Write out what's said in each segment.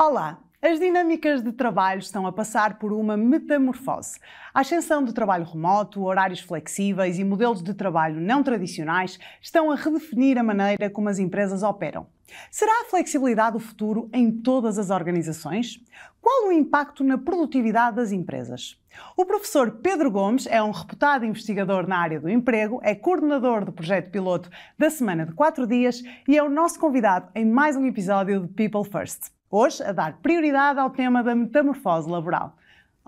Olá! As dinâmicas de trabalho estão a passar por uma metamorfose. A ascensão do trabalho remoto, horários flexíveis e modelos de trabalho não tradicionais estão a redefinir a maneira como as empresas operam. Será a flexibilidade o futuro em todas as organizações? Qual o impacto na produtividade das empresas? O professor Pedro Gomes é um reputado investigador na área do emprego, é coordenador do projeto piloto da Semana de 4 Dias e é o nosso convidado em mais um episódio de People First. Hoje, a dar prioridade ao tema da metamorfose laboral.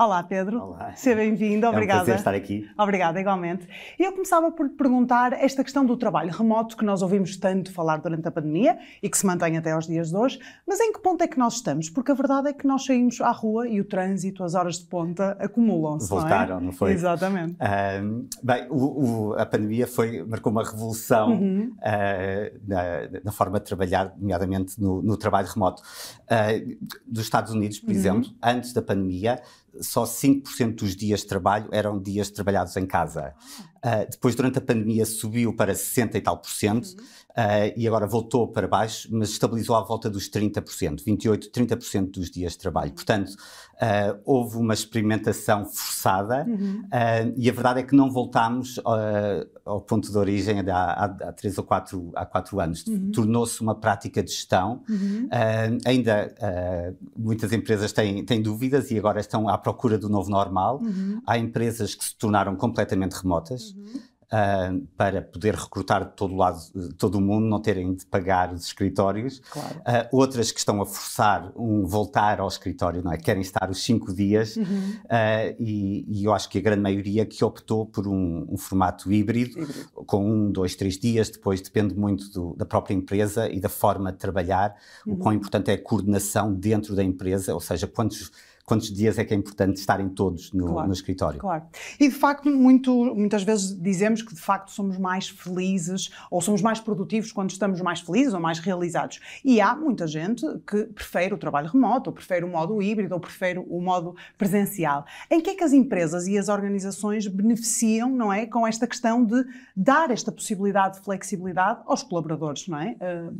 Olá, Pedro. Olá. Seja bem-vindo. Obrigada. É um prazer estar aqui. Obrigada, igualmente. E eu começava por lhe perguntar esta questão do trabalho remoto que nós ouvimos tanto falar durante a pandemia e que se mantém até aos dias de hoje, mas em que ponto é que nós estamos? Porque a verdade é que nós saímos à rua e o trânsito, as horas de ponta acumulam-se. Voltaram, não, é? não foi? Exatamente. Uh, bem, o, o, a pandemia foi, marcou uma revolução uhum. uh, na, na, forma de trabalhar, nomeadamente no, no trabalho remoto. Uh, dos Estados Unidos, por uhum. exemplo, antes da pandemia, só 5% dos dias de trabalho eram dias trabalhados em casa. Uh, depois, durante a pandemia, subiu para 60 e tal por cento. Uhum. Uh, e agora voltou para baixo, mas estabilizou à volta dos 30%, 28%, 30% dos dias de trabalho. Portanto, uh, houve uma experimentação forçada uhum. uh, e a verdade é que não voltámos ao ponto de origem há, há, há 3 ou 4, há anos. Uhum. Tornou-se uma prática de gestão. Uhum. ainda muitas empresas têm, têm dúvidas e agora estão à procura do novo normal. Uhum. Há empresas que se tornaram completamente remotas. Uhum uh, para poder recrutar de todo, lado, de todo o mundo, não terem de pagar os escritórios. Claro. Uh, outras que estão a forçar um voltar ao escritório, não é? Querem estar os cinco dias uhum. uh, e, e, eu acho que a grande maioria que optou por um, um formato híbrido, híbrido, com um, dois, três dias, depois depende muito do, da própria empresa e da forma de trabalhar. Uhum. O quão importante é a coordenação dentro da empresa, ou seja, quantos quantos dias é que é importante estarem todos no, claro, no escritório. Claro. E de facto, muito, muitas vezes dizemos que de facto somos mais felizes ou somos mais produtivos quando estamos mais felizes ou mais realizados. E há muita gente que prefere o trabalho remoto, ou prefere o modo híbrido, ou prefere o modo presencial. Em que é que as empresas e as organizações beneficiam, não é, com esta questão de dar esta possibilidade de flexibilidade aos colaboradores, não é? Uh...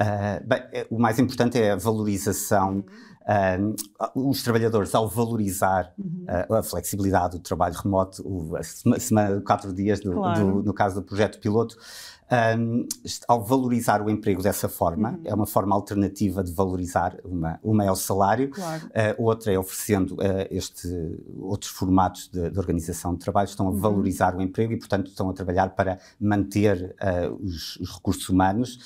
Uh, bem, eh, o mais importante é a valorização. Uhum um, ah, os trabalhadores, ao valorizar uhum. uh, a flexibilidade, o trabalho remoto, o, a semana, quatro dias, do, claro. do, no caso do projeto piloto, um, ao valorizar o emprego dessa forma, uhum. é uma forma alternativa de valorizar, uma, uma é o salário, claro. uh, ah, outra é oferecendo uh, este, outros formatos de, de, organização de trabalho, estão a uhum. valorizar o emprego e, portanto, estão a trabalhar para manter uh, os, os recursos humanos.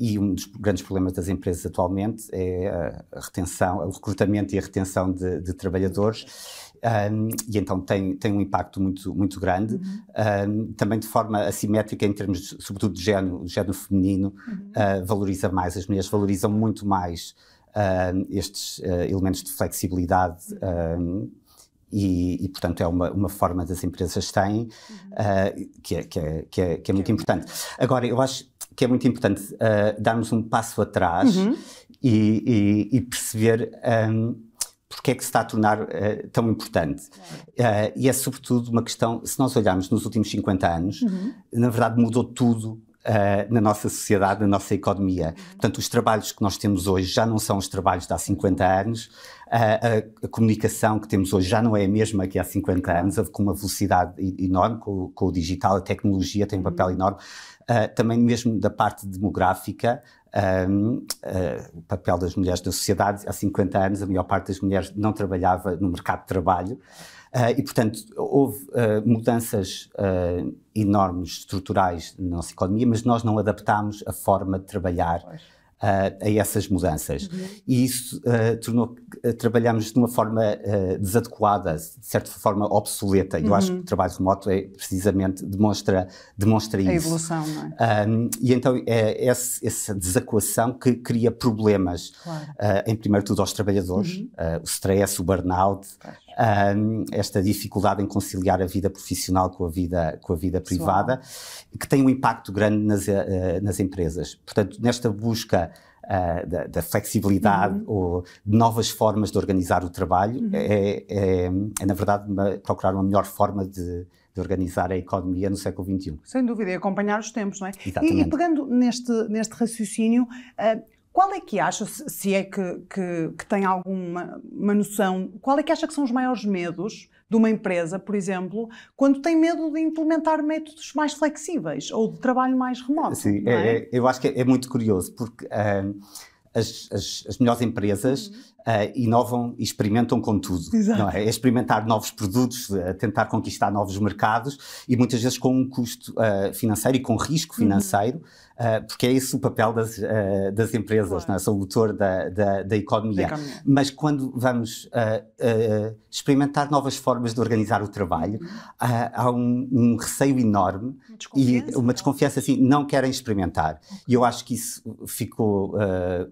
E um dos grandes problemas das empresas atualmente é a retenção, o recrutamento e a retenção de, de trabalhadores. Um, e então tem, tem um impacto muito, muito grande, uhum. um, também de forma assimétrica em termos, de, sobretudo, de género, de género feminino, uhum. uh, valoriza mais, as mulheres valorizam muito mais uh, estes uh, elementos de flexibilidade um, uhum. e, e, portanto, é uma, uma forma das empresas têm, uhum. ah, é, que, é, que, é, que, é, que é muito importante. Agora, eu acho que é muito importante uh, darmos um passo atrás uhum. e, e, e, perceber um, porque é que se está a tornar uh, tão importante. Uh, e é sobretudo uma questão, se nós olharmos nos últimos 50 anos, uhum. na verdade mudou tudo. Uh, na nossa sociedade, na nossa economia. Uhum. Portanto, os trabalhos que nós temos hoje já não são os trabalhos de há 50 anos, a, a, comunicação que temos hoje já não é a mesma que há 50 anos, com uma velocidade enorme, com, com o digital, a tecnologia tem um papel uhum. enorme, uh, também mesmo da parte demográfica, um, uh, ah, o papel das mulheres na sociedade. Há 50 anos, a maior parte das mulheres não trabalhava no mercado de trabalho. Uh, e, portanto, houve uh, mudanças enormes, estruturais na nossa economia, mas nós não adaptámos a forma de trabalhar. Pois a, a essas mudanças. Uhum. E isso uh, tornou que eh, trabalhamos de uma forma uh, desadequada, de certa forma obsoleta. Uhum. Eu acho que uhum. o trabalho remoto é precisamente demonstra, demonstra a isso. A evolução, não é? Um, e então é esse, essa desadequação que cria problemas, claro. uh, em primeiro tudo aos trabalhadores, uhum. Ah, o stress, o burnout, claro. um, esta dificuldade em conciliar a vida profissional com a vida, com a vida privada, que tem um impacto grande nas, ah, nas empresas. Portanto, nesta busca uh, da, da, flexibilidade uhum. ou de novas formas de organizar o trabalho, uhum. é, é, é, na verdade uma, procurar uma melhor forma de, de organizar a economia no século XXI. Sem dúvida, e acompanhar os tempos, não é? E, e pegando neste, neste raciocínio, uh, qual é que acha, se é que, que, que tem alguma noção, qual é que acha que são os maiores medos de uma empresa, por exemplo, quando tem medo de implementar métodos mais flexíveis ou de trabalho mais remoto. Sim, é? é? É, eu acho que é, é muito curioso, porque. Ah, as, as, as, melhores empresas uhum. Uh, inovam e experimentam com tudo. Não é? é experimentar novos produtos, uh, tentar conquistar novos mercados e muitas vezes com um custo uh, financeiro e com risco uhum. financeiro, uhum. porque é esse o papel das, das empresas, claro. é? são o motor da, da, da, economia. da economia. Mas quando vamos experimentar novas formas de organizar o trabalho, uhum. há um, um, receio enorme e uma é? desconfiança assim, não querem experimentar. E eu acho que isso ficou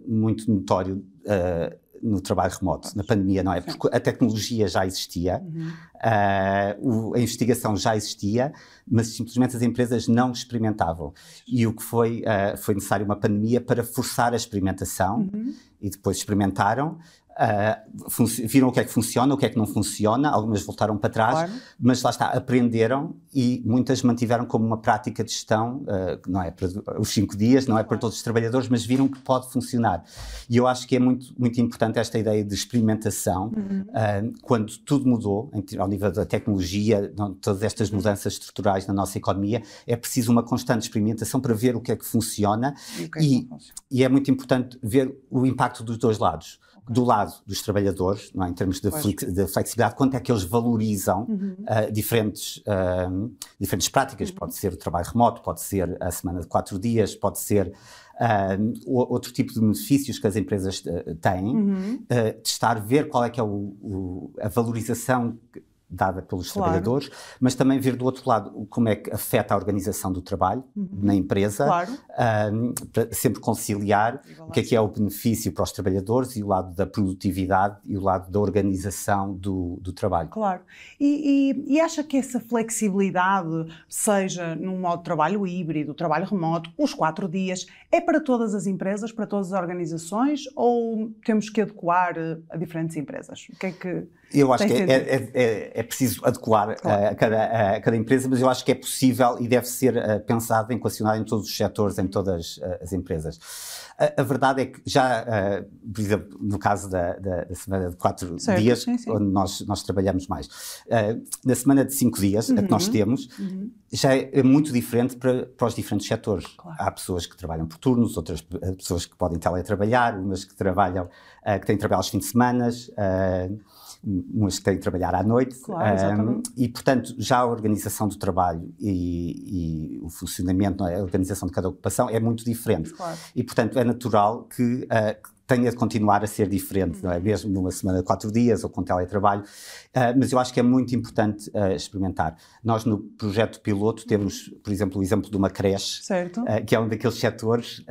muito notório. Uh, no trabalho remoto, na pandemia, não é? Porque a tecnologia já existia, uhum. Eh, a investigação já existia, mas simplesmente as empresas não experimentavam. E o que foi, eh, foi necessário uma pandemia para forçar a experimentação, uhum. e depois experimentaram, Uh, viram o que é que funciona, o que é que não funciona, algumas voltaram para trás, claro. mas lá está, aprenderam e muitas mantiveram como uma prática de gestão, uh, não é para os cinco dias, não é para todos os trabalhadores, mas viram que pode funcionar. E eu acho que é muito, muito importante esta ideia de experimentação, uhum. uh, quando tudo mudou, ao nível da tecnologia, todas estas uhum. mudanças estruturais na nossa economia, é preciso uma constante experimentação para ver o que é que funciona e, que é, que funciona. e é muito importante ver o impacto dos dois lados do lado dos trabalhadores, não é? em termos de, flexibilidade, quanto é que eles valorizam uhum. uh, diferentes, uh, diferentes práticas. Uhum. Pode ser o trabalho remoto, pode ser a semana de quatro dias, pode ser uh, outro tipo de benefícios que as empresas têm. Uhum. testar, ver qual é que é o, o, a valorização dada pelos claro. trabalhadores, mas também ver do outro lado como é que afeta a organização do trabalho uhum. na empresa, claro. um, ah, sempre conciliar o que é que é o benefício para os trabalhadores e o lado da produtividade e o lado da organização do, do trabalho. Claro. E, e, e, acha que essa flexibilidade, seja num modo de trabalho híbrido, trabalho remoto, os quatro dias, é para todas as empresas, para todas as organizações ou temos que adequar eh, a diferentes empresas? O que é que eu acho que é, é, é, é, preciso adequar claro. Eh, a, cada, a, cada, empresa, mas eu acho que é possível e deve ser eh, pensado em equacionar em todos os setores, em todas eh, as empresas. A, a verdade é que já, por exemplo, no caso da, da, da semana de quatro certo, dias, sim, sim. onde nós, nós trabalhamos mais, na semana de cinco dias, uhum. a que nós uhum. temos, uhum. já é, é muito diferente para, para os diferentes setores. Claro. Há pessoas que trabalham por turnos, outras pessoas que podem teletrabalhar, umas que trabalham, que têm trabalho aos fins de semana uns têm trabalhar à noite. Claro, um, e, portanto, já a organização do trabalho e, e, o funcionamento, é, a organização de cada ocupação é muito diferente. Claro. E, portanto, é natural que, uh, tenha de continuar a ser diferente, não é? Uhum. Mesmo numa semana de quatro dias ou com teletrabalho, uh, mas eu acho que é muito importante uh, experimentar. Nós no projeto piloto temos, por exemplo, o exemplo de uma creche, uh, que é um daqueles setores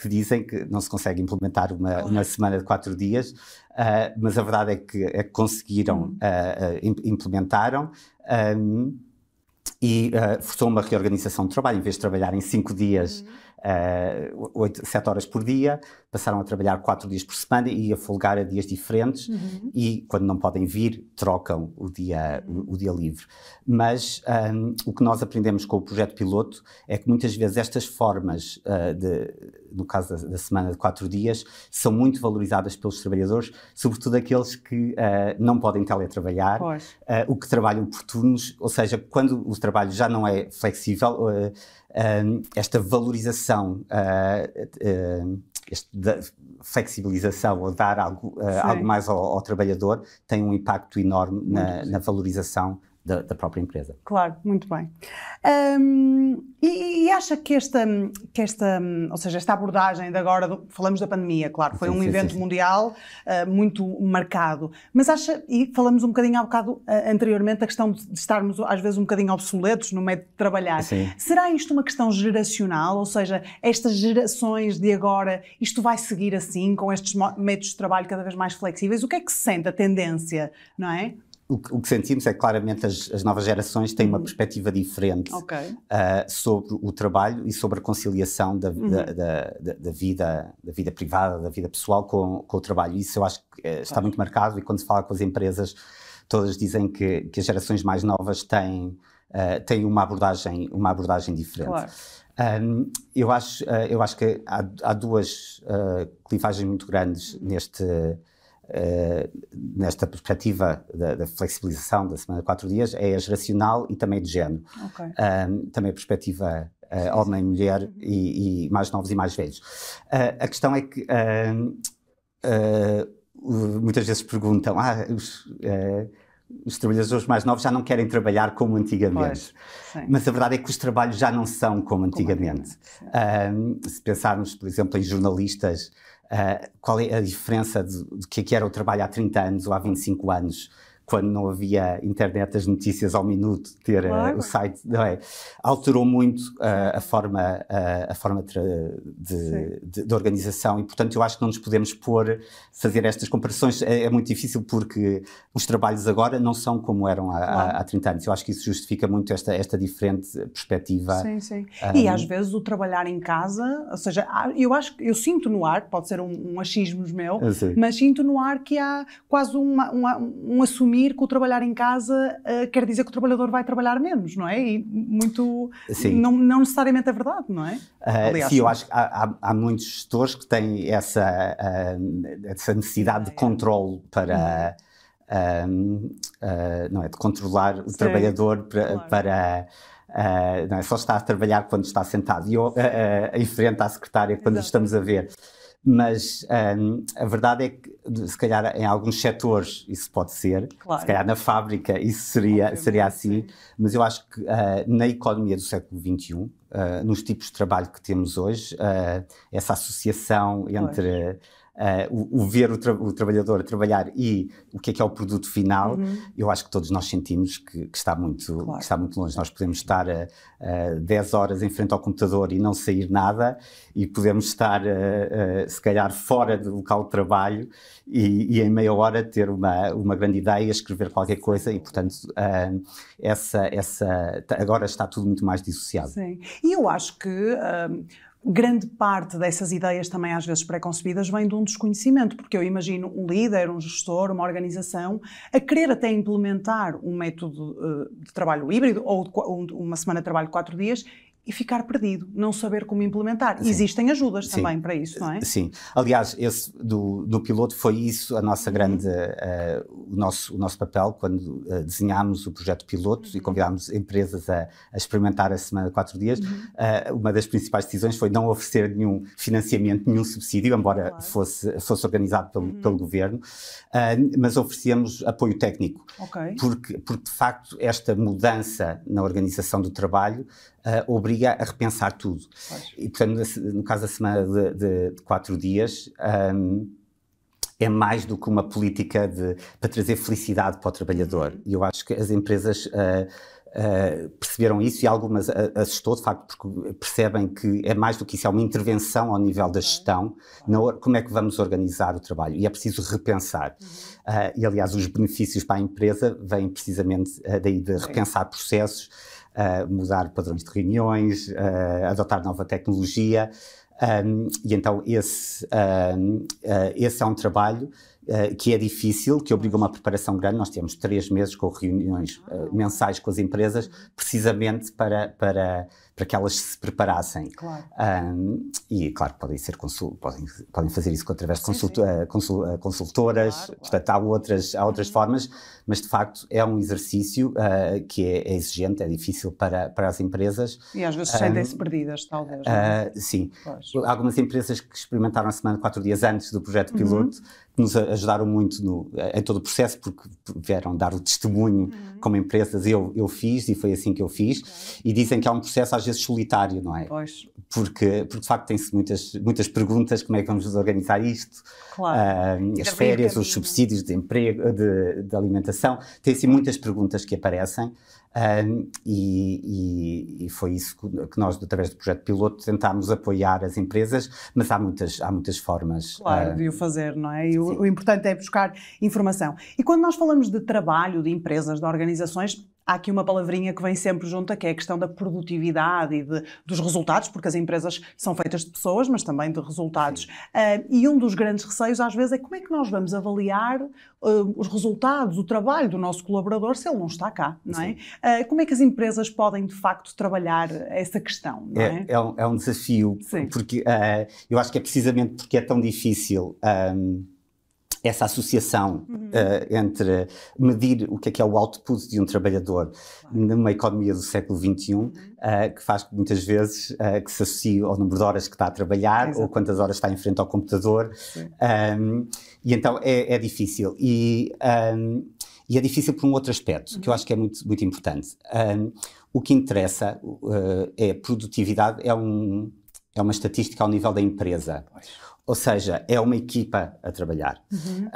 que dizem que não se consegue implementar uma, claro. uma semana de quatro dias, mas a verdade é que, é que conseguiram, uhum. implementaram. Um, e uh, forçou uma reorganização de trabalho. Em vez de trabalhar em cinco dias, uhum uh, 8, 7 horas por dia, passaram a trabalhar 4 dias por semana e a folgar a dias diferentes uhum. e quando não podem vir, trocam o dia, o, o dia livre. Mas um, o que nós aprendemos com o projeto piloto é que muitas vezes estas formas, uh, de, no caso da, da, semana de 4 dias, são muito valorizadas pelos trabalhadores, sobretudo aqueles que uh, não podem teletrabalhar, uh, o que trabalham por turnos, ou seja, quando o trabalho já não é flexível, esta valorização, uh, uh, este da flexibilização ou dar algo, ah, algo mais ao, ao, trabalhador tem um impacto enorme na, na valorização da, da própria empresa. Claro, muito bem. Um, e, e, acha que esta, que esta, ou seja, esta abordagem de agora, falamos da pandemia, claro, foi sim, um sim, evento sim. mundial uh, muito marcado, mas acha, e falamos um bocadinho há bocado uh, anteriormente da questão de, estarmos às vezes um bocadinho obsoletos no meio de trabalhar, será isto uma questão geracional, ou seja, estas gerações de agora, isto vai seguir assim, com estes métodos de trabalho cada vez mais flexíveis, o que é que se sente a tendência, não é? o que, o que, sentimos é que claramente as, as novas gerações têm uma uhum. perspectiva diferente okay. uh, sobre o trabalho e sobre a conciliação da, uhum. da, da, da, vida, da vida privada, da vida pessoal com, com o trabalho. Isso eu acho que eh, está muito marcado e quando se fala com as empresas, todas dizem que, que as gerações mais novas têm, uh, têm uma, abordagem, uma abordagem diferente. Claro. Um, eu, acho, ah, eu acho que há, há duas clivagens muito grandes neste eh, nesta perspectiva da, da, flexibilização da semana de quatro dias, é geracional e também de género. Okay. Um, também a perspectiva uh, homem, mulher uhum. e, e, mais novos e mais velhos. Uh, a questão é que uh, muitas vezes perguntam, ah, os, os trabalhadores mais novos já não querem trabalhar como antigamente. Pois, Mas a verdade é que os trabalhos já não são como antigamente. Como antigamente um, se pensarmos, por exemplo, em jornalistas eh, qual é a diferença do é que era o trabalho há 30 anos ou há 25 anos quando não havia internet, as notícias ao minuto, ter eh, claro. uh, o site, não é? Alterou muito uh, a forma, uh, a forma de, de, de, organização e, portanto, eu acho que não nos podemos pôr, fazer estas comparações. É, é muito difícil porque os trabalhos agora não são como eram há, claro. há 30 anos. Eu acho que isso justifica muito esta, esta diferente perspectiva. Sim, sim. Um, e às vezes o trabalhar em casa, ou seja, eu acho eu sinto no ar, pode ser um, um achismo meu, ah, sim. mas sinto no ar que há quase uma, uma, um assumir assumir que o trabalhar em casa uh, quer dizer que o trabalhador vai trabalhar menos, não é? E muito. Sim. Não, não necessariamente é verdade, não é? Uh, Aliás, sim, eu acho que há, há, muitos gestores que têm essa, uh, essa necessidade ah, é. de controle para. Uhum. Ehm, não é? De controlar o sim. trabalhador para. Claro. para não é, só está a trabalhar quando está sentado e eu, em frente à secretária quando Exato. estamos a ver mas um, a verdade é que, se calhar, em alguns setores isso pode ser, claro. se calhar na fábrica isso seria, seria assim, sim. mas eu acho que uh, na economia do século XXI, uh, ah, nos tipos de trabalho que temos hoje, uh, essa associação entre. Uh, o, o, ver o, tra o, trabalhador a trabalhar e o que é que é o produto final, uhum. eu acho que todos nós sentimos que, que está, muito, claro. que está muito longe. Nós podemos estar a, a 10 horas em frente ao computador e não sair nada, e podemos estar, a, a, se calhar, fora do local de trabalho e, e, em meia hora ter uma, uma grande ideia, escrever qualquer coisa, e portanto, uh, essa, essa, agora está tudo muito mais dissociado. Sim, e eu acho que grande parte dessas ideias também às vezes preconcebidas vem de um desconhecimento, porque eu imagino um líder, um gestor, uma organização a querer até implementar um método eh, de trabalho híbrido ou uma semana de trabalho de quatro dias e ficar perdido, não saber como implementar. Sim. Existem ajudas também para isso, não é? Sim. Aliás, esse do, do piloto foi isso a nossa uhum. grande, uh, o, nosso, o nosso papel quando uh, desenhámos o projeto piloto uhum. e convidámos empresas a, a, experimentar a semana de quatro dias. Uhum. Uh, uma das principais decisões foi não oferecer nenhum financiamento, nenhum subsídio, embora claro. fosse, fosse organizado pelo, uhum. pelo governo, mas oferecíamos apoio técnico. Okay. Porque, porque, de facto, esta mudança na organização do trabalho uh, obriga a repensar tudo. Pois. E, portanto, no caso da semana de, de, de quatro dias, um, é mais do que uma política de, para trazer felicidade para o trabalhador. Uhum. E eu acho que as empresas. Uh, Uh, perceberam isso e algumas assustou, de facto, porque percebem que é mais do que isso, é uma intervenção ao nível da gestão, na, como é que vamos organizar o trabalho, e é preciso repensar. Uhum. Uh, e, aliás, os benefícios para a empresa vêm precisamente uh, daí de repensar processos, mudar padrões de reuniões, adotar nova tecnologia. Um, e então esse, um, uh, esse é um trabalho uh, que é difícil, que obriga uma preparação grande. Nós temos três meses com reuniões uh, mensais com as empresas, precisamente para, para para que elas se preparassem. Claro. Um, e, claro, podem, ser podem, podem fazer isso através de consult, ah, consul, ah, consultoras, claro, portanto, há outras, há outras uhum. formas, mas de facto é um exercício uh, que é, é, exigente, é difícil para, para as empresas. E às vezes um, sentem-se perdidas, talvez. É? sim. Pois. Algumas empresas que experimentaram a semana quatro dias antes do projeto uhum. piloto uhum que nos ajudaram muito no, em todo o processo, porque vieram dar o testemunho uhum. como empresas, eu, eu fiz e foi assim que eu fiz, okay. e dizem que é um processo às vezes solitário, não é? Pois. Porque, porque de facto tem-se muitas, muitas perguntas, como é que vamos organizar isto, claro. uh, as férias, os subsídios de emprego, de, de alimentação, tem-se muitas perguntas que aparecem, um, e, e, foi isso que nós, através do projeto piloto, tentámos apoiar as empresas, mas há muitas, há muitas formas. Claro, uh, de o fazer, não é? E o, o, importante é buscar informação. E quando nós falamos de trabalho, de empresas, de organizações, há aqui uma palavrinha que vem sempre junto, que é a questão da produtividade e de, dos resultados, porque as empresas são feitas de pessoas, mas também de resultados. Uh, e um dos grandes receios, às vezes, é como é que nós vamos avaliar uh, os resultados, o trabalho do nosso colaborador se ele não está cá, não é? Uh, como é que as empresas podem, de facto, trabalhar essa questão, não é? É, é, um, é um, desafio, Sim. porque eu acho que é precisamente porque é tão difícil... Um, essa associação uhum. uh, entre medir o que é que é o output de um trabalhador numa economia do século XXI, uh, uhum. eh, que faz muitas vezes uh, que se associe ao número de horas que está a trabalhar Exato. ou quantas horas está em frente ao computador. Um, e então é, é difícil. E, um, e, é difícil por um outro aspecto, uhum. que eu uhum. acho que é muito, muito importante. Um, o que interessa é produtividade, é um é uma estatística ao nível da empresa. Ou seja, é uma equipa a trabalhar. Uhum.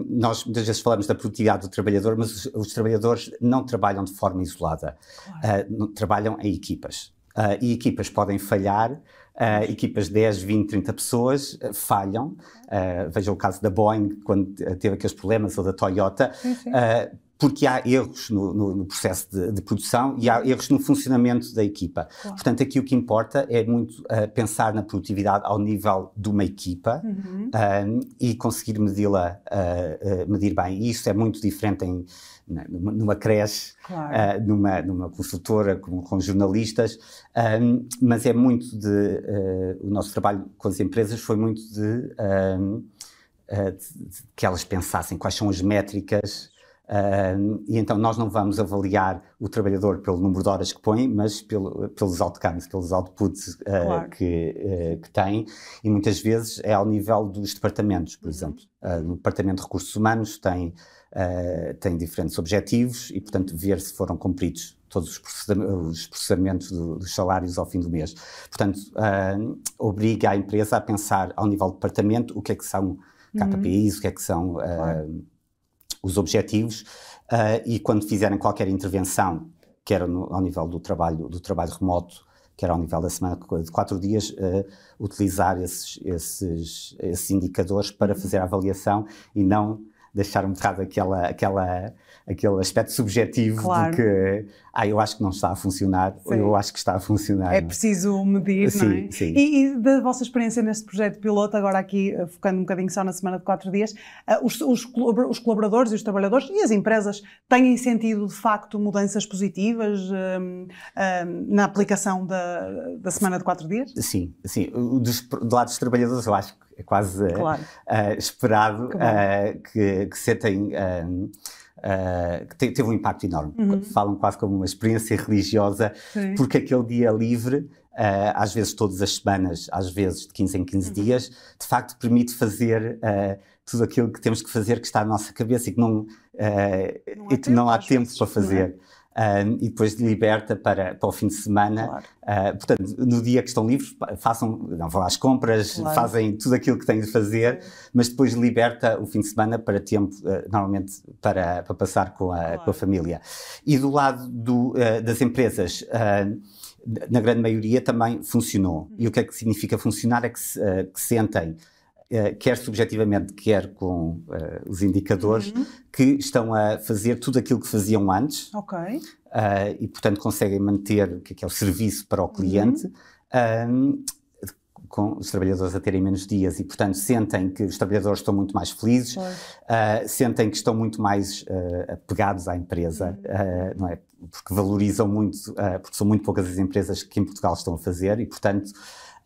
Uh, nós muitas vezes falamos da produtividade do trabalhador, mas os, os trabalhadores não trabalham de forma isolada. Claro. Uh, trabalham em equipas. Uh, e equipas podem falhar, Uh, equipas de 10, 20, 30 pessoas uh, falham. Uh, veja o caso da Boeing, quando teve aqueles problemas, ou da Toyota porque há erros no, no, no processo de, de, produção e há erros no funcionamento da equipa. Claro. Portanto, aqui o que importa é muito uh, pensar na produtividade ao nível de uma equipa uhum. um, eh, e conseguir medi-la, uh, medir bem. E isso é muito diferente em, numa, numa creche, claro. uh, numa, numa consultora, com, com jornalistas, um, mas é muito de. Uh, o nosso trabalho com as empresas foi muito de, um, uh, de, de que elas pensassem quais são as métricas Uh, e então nós não vamos avaliar o trabalhador pelo número de horas que põe, mas pelo, pelos outcomes, pelos outputs uh, claro. que, uh, que tem, e muitas vezes é ao nível dos departamentos, por uhum. exemplo. Ah, o Departamento de Recursos Humanos tem, tem diferentes objetivos e, portanto, ver se foram cumpridos todos os, processamentos, os processamentos do, dos salários ao fim do mês. Portanto, obriga a empresa a pensar ao nível do departamento o que é que são KPIs, uhum. o que é que são... Claro os objetivos uh, e quando fizerem qualquer intervenção, quer no, ao nível do trabalho, do trabalho remoto, quer ao nível da semana de quatro dias, uh, utilizar esses, esses, esses indicadores para fazer a avaliação e não deixar um bocado aquela, aquela, aquele aspecto subjetivo claro. de que ah, eu acho que não está a funcionar, sim. eu acho que está a funcionar. É preciso medir, sim, não é? Sim. E, e da vossa experiência neste projeto piloto, agora aqui eh, focando um bocadinho só na semana de quatro dias, eh, os, os, os colaboradores e os trabalhadores e as empresas têm sentido de facto mudanças positivas um, ehm, um, ehm, na aplicação da, da semana de quatro dias? Sim, sim. Dos, do lado dos trabalhadores, eu acho que é quase claro. uh, esperado que, uh, que, que sentem. Uh, eh, que teve um impacto enorme. Uhum. Falam quase como uma experiência religiosa, Sim. porque aquele dia livre, uh, às vezes todas as semanas, às vezes de 15 em 15 uhum. dias, de facto permite fazer uh, tudo aquilo que temos que fazer que está na nossa cabeça e que não, não há, e que tempo, não há tempo para fazer. Não é? um, e depois liberta para, para o fim de semana. Claro. Uh, portanto, no dia que estão livres, façam, não vão às compras, claro. fazem tudo aquilo que têm de fazer, mas depois liberta o fim de semana para tempo, uh, normalmente para, para passar com a, claro. com a família. E do lado do, uh, das empresas na grande maioria também funcionou. Uhum. E o que é que significa funcionar é que, que sentem eh, quer subjetivamente, quer com uh, os indicadores, uhum. que estão a fazer tudo aquilo que faziam antes. Okay. Uh, e, portanto, conseguem manter o que é, que é o serviço para o uhum. cliente. Uhum. com os trabalhadores a terem menos dias e, portanto, sentem que os trabalhadores estão muito mais felizes, uh, sentem que estão muito mais uh, apegados à empresa, uhum. uh, não é? Porque valorizam muito, porque são muito poucas as empresas que em Portugal estão a fazer e, portanto,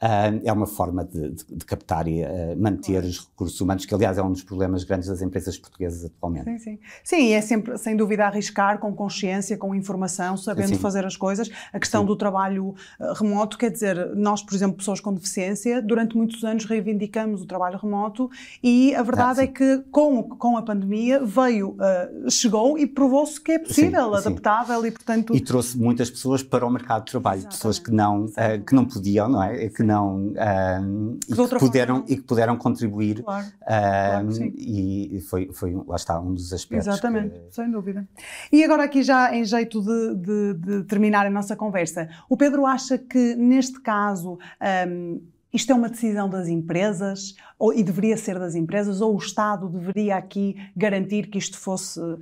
ah, é uma forma de, de, de captar e ah, manter claro. os recursos humanos, que aliás é um dos problemas grandes das empresas portuguesas atualmente. Sim, sim. Sim, e é sempre, sem dúvida, arriscar com consciência, com informação, sabendo sim. fazer as coisas. A questão sim. do trabalho ah, remoto, quer dizer, nós, por exemplo, pessoas com deficiência, durante muitos anos reivindicamos o trabalho remoto e a verdade ah, é que com, com a pandemia veio, uh, chegou e provou-se que é possível, sim, adaptável e, portanto... E trouxe muitas pessoas para o mercado de trabalho, Exatamente. pessoas que não, uh, que não podiam, não é? é que não ah, e, que puderam, e que puderam contribuir claro, ah, claro que e foi, foi lá está um dos aspectos exatamente, que... sem dúvida e agora aqui já em jeito de, de, de, terminar a nossa conversa o Pedro acha que neste caso um, ah, isto é uma decisão das empresas, ou, e deveria ser das empresas, ou o Estado deveria aqui garantir que isto fosse uh,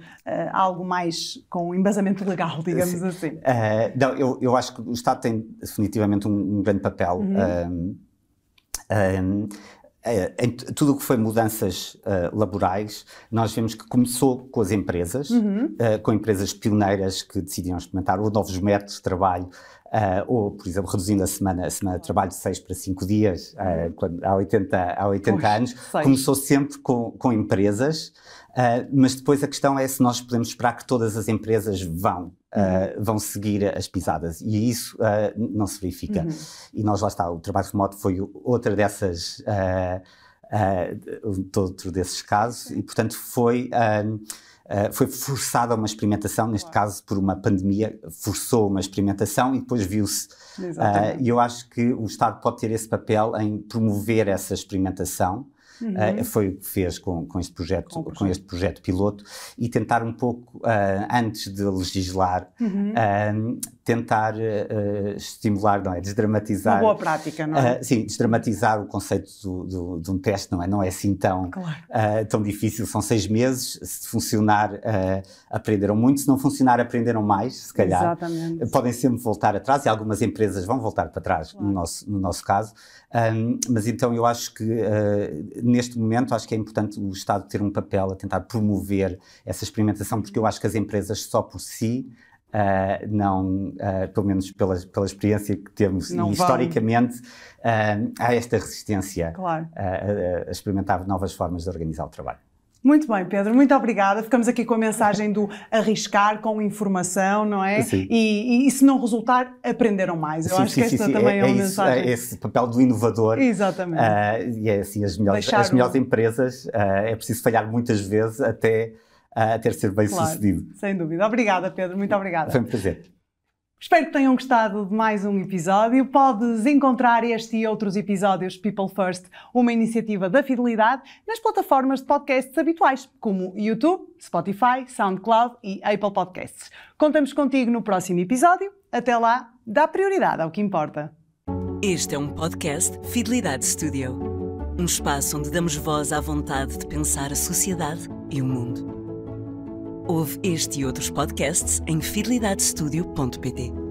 algo mais com embasamento legal, digamos Sim. assim? Uh, não, eu, eu, acho que o Estado tem definitivamente um, um grande papel. Uhum. Um, um, eh, em tudo o que foi mudanças uh, laborais, nós vemos que começou com as empresas, uhum. uh, com empresas pioneiras que decidiam experimentar ou novos métodos de trabalho Uh, ou, por exemplo, reduzindo a semana, a semana de trabalho de 6 para 5 dias, uh, quando, há 80, há 80 anos, começou sempre com, com empresas, uh, mas depois a questão é se nós podemos esperar que todas as empresas vão. Uhum. vão seguir as pisadas e isso não se verifica. Uhum. E nós lá está, o trabalho remoto foi outra dessas, outro desses casos e portanto foi eh, foi forçada uma experimentação, neste caso por uma pandemia, forçou uma experimentação e depois viu-se. Eh, e uh, eu acho que o Estado pode ter esse papel em promover essa experimentação. Uhum. Uh, foi o que fez com, com, este projeto, com, projeto. com este projeto piloto e tentar um pouco, antes de legislar, uhum tentar uh, estimular, não é? Desdramatizar. Uma boa prática, não é? Uh, sim, desdramatizar o conceito do, do, de um teste, não é? Não é assim tão, claro. uh, tão difícil. São seis meses. Se funcionar, aprenderam muito. Se não funcionar, aprenderam mais, se calhar. Exatamente. Podem sempre voltar atrás e algumas empresas vão voltar para trás, claro. no, nosso, no nosso caso. Um, mas então eu acho que uh, neste momento acho que é importante o Estado ter um papel a tentar promover essa experimentação, porque eu acho que as empresas só por si Uh, não, uh, pelo menos pela, pela experiência que temos não historicamente, uh, há esta resistência claro. a, a experimentar novas formas de organizar o trabalho. Muito bem, Pedro, muito obrigada. Ficamos aqui com a mensagem do arriscar com informação, não é? Sim. E, e, e se não resultar, aprenderam mais. Eu sim, acho sim, que esta sim, também é, é uma isso, é mensagem. É esse papel do inovador. Exatamente. Uh, e é assim, as melhores, as melhores empresas, uh, é preciso falhar muitas vezes até a ter sido bem claro, sucedido. Sem dúvida. Obrigada, Pedro. Muito obrigada. Foi um prazer. Espero que tenham gostado de mais um episódio. Podes encontrar este e outros episódios People First, uma iniciativa da Fidelidade, nas plataformas de podcasts habituais, como YouTube, Spotify, SoundCloud e Apple Podcasts. Contamos contigo no próximo episódio. Até lá, dá prioridade ao que importa. Este é um podcast Fidelidade Studio. Um espaço onde damos voz à vontade de pensar a sociedade e o mundo. Ouve este e outros podcasts em fidelidadestudio.pt.